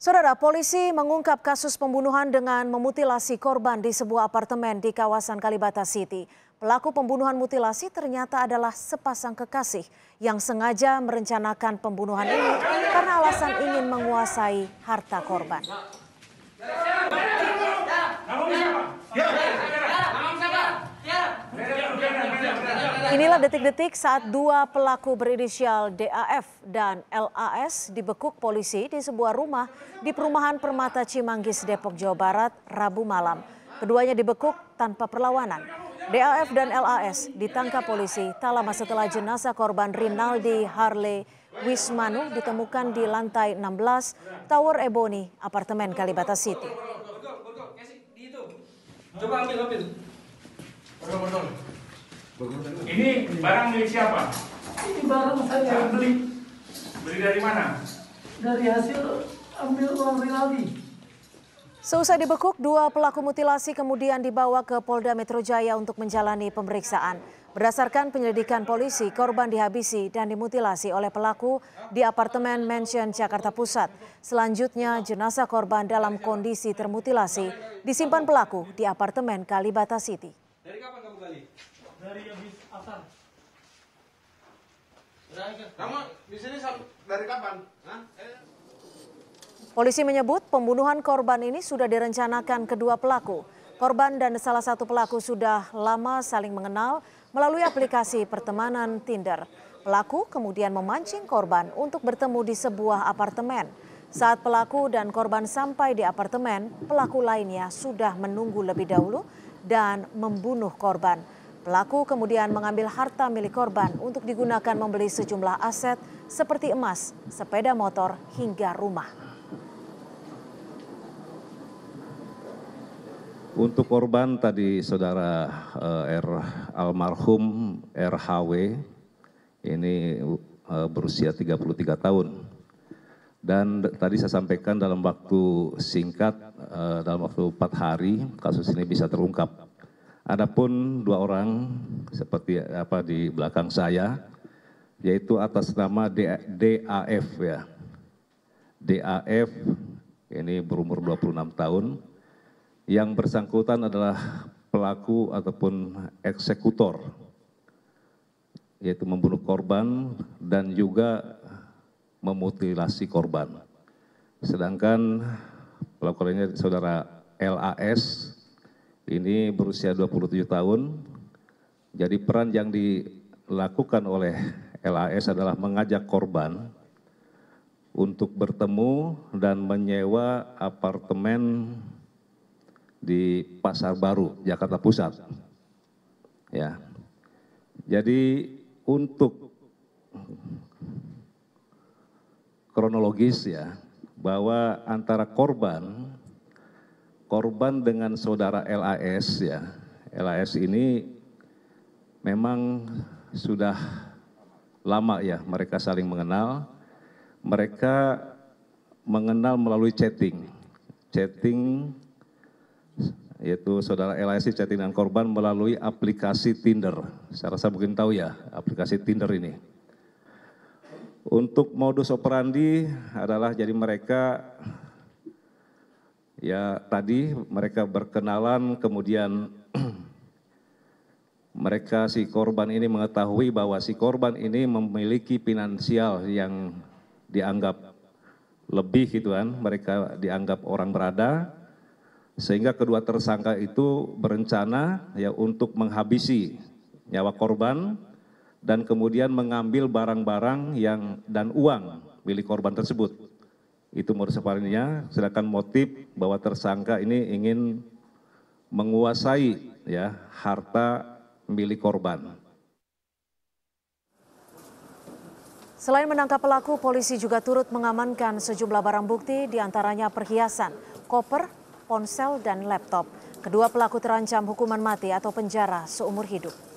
Saudara, polisi mengungkap kasus pembunuhan dengan memutilasi korban di sebuah apartemen di kawasan Kalibata City. Pelaku pembunuhan mutilasi ternyata adalah sepasang kekasih yang sengaja merencanakan pembunuhan ini karena alasan ingin menguasai harta korban. detik-detik saat dua pelaku berinisial DAF dan LAS dibekuk polisi di sebuah rumah di perumahan Permata Cimanggis, Depok, Jawa Barat, Rabu malam. Keduanya dibekuk tanpa perlawanan. DAF dan LAS ditangkap polisi tak lama setelah jenazah korban Rinaldi Harley Wismanu ditemukan di lantai 16 Tower Ebony, apartemen Kalibata City. Coba ambil, ambil. Ini barang milik siapa? Ini barang saya. Beli. Beli dari mana? Dari hasil ambil uang Rinaldi. Seusai dibekuk, dua pelaku mutilasi kemudian dibawa ke Polda Metro Jaya untuk menjalani pemeriksaan. Berdasarkan penyelidikan polisi, korban dihabisi dan dimutilasi oleh pelaku di apartemen Mansion Jakarta Pusat. Selanjutnya, jenazah korban dalam kondisi termutilasi disimpan pelaku di apartemen Kalibata City. Dari kapan kamu gali? Dari habis asar. Kamu di sini dari kapan? Polisi menyebut pembunuhan korban ini sudah direncanakan kedua pelaku. Korban dan salah satu pelaku sudah lama saling mengenal melalui aplikasi pertemanan Tinder. Pelaku kemudian memancing korban untuk bertemu di sebuah apartemen. Saat pelaku dan korban sampai di apartemen, pelaku lainnya sudah menunggu lebih dahulu dan membunuh korban. Pelaku kemudian mengambil harta milik korban untuk digunakan membeli sejumlah aset seperti emas, sepeda motor, hingga rumah. Untuk korban tadi saudara eh, R almarhum RHW ini eh, berusia 33 tahun dan tadi saya sampaikan dalam waktu singkat eh, dalam waktu empat hari kasus ini bisa terungkap. Adapun dua orang seperti eh, apa di belakang saya yaitu atas nama DAF ya. DAF ini berumur 26 tahun. Yang bersangkutan adalah pelaku ataupun eksekutor yaitu membunuh korban dan juga memutilasi korban. Sedangkan pelakunya saudara LAS ini berusia 27 tahun. Jadi peran yang dilakukan oleh LAS adalah mengajak korban untuk bertemu dan menyewa apartemen di Pasar Baru, Jakarta Pusat. Ya. Jadi untuk kronologis ya bahwa antara korban korban dengan saudara LAS ya. LAS ini memang sudah lama ya mereka saling mengenal. Mereka mengenal melalui chatting. Chatting yaitu saudara LAS chatting dengan korban melalui aplikasi Tinder. Saya rasa mungkin tahu ya aplikasi Tinder ini. Untuk modus operandi adalah jadi mereka ya tadi mereka berkenalan kemudian mereka si korban ini mengetahui bahwa si korban ini memiliki finansial yang dianggap lebih gitu kan, mereka dianggap orang berada sehingga kedua tersangka itu berencana ya untuk menghabisi nyawa korban dan kemudian mengambil barang-barang yang dan uang milik korban tersebut. Itu modus operandinya. Sedangkan motif bahwa tersangka ini ingin menguasai ya harta milik korban. Selain menangkap pelaku, polisi juga turut mengamankan sejumlah barang bukti diantaranya perhiasan, koper, ponsel, dan laptop. Kedua pelaku terancam hukuman mati atau penjara seumur hidup.